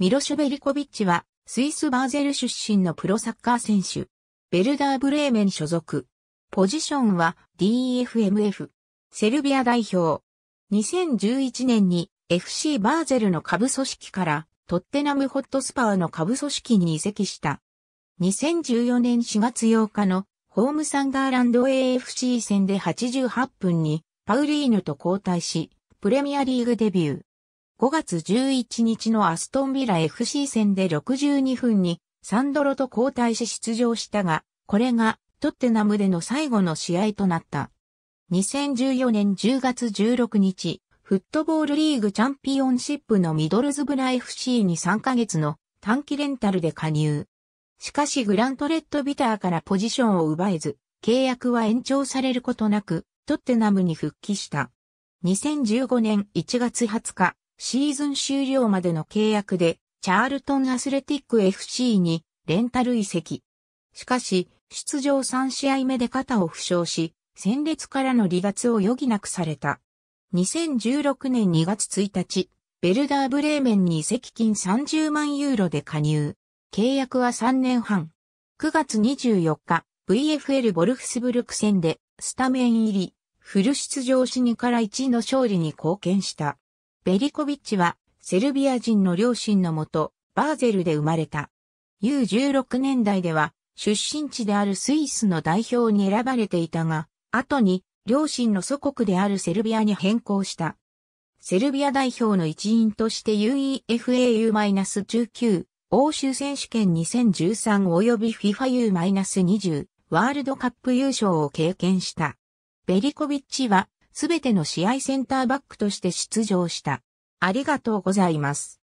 ミロシュ・ベリコビッチは、スイス・バーゼル出身のプロサッカー選手。ベルダー・ブレーメン所属。ポジションは DFMF。セルビア代表。2011年に FC バーゼルの下部組織からトッテナムホットスパーの下部組織に移籍した。2014年4月8日のホームサンダーランド AFC 戦で88分にパウリーヌと交代し、プレミアリーグデビュー。5月11日のアストンビラ FC 戦で62分にサンドロと交代し出場したが、これがトッテナムでの最後の試合となった。2014年10月16日、フットボールリーグチャンピオンシップのミドルズブラ FC に3ヶ月の短期レンタルで加入。しかしグラントレッドビターからポジションを奪えず、契約は延長されることなく、トッテナムに復帰した。2015年1月20日、シーズン終了までの契約で、チャールトンアスレティック FC にレンタル移籍。しかし、出場3試合目で肩を負傷し、戦列からの離脱を余儀なくされた。2016年2月1日、ベルダーブレーメンに移籍金30万ユーロで加入。契約は3年半。9月24日、VFL ボルフスブルク戦でスタメン入り、フル出場しにから1の勝利に貢献した。ベリコビッチは、セルビア人の両親のもと、バーゼルで生まれた。U16 年代では、出身地であるスイスの代表に選ばれていたが、後に、両親の祖国であるセルビアに変更した。セルビア代表の一員として UEFAU-19 欧州選手権2013及び FIFAU-20 ワールドカップ優勝を経験した。ベリコビッチはすべての試合センターバックとして出場した。ありがとうございます。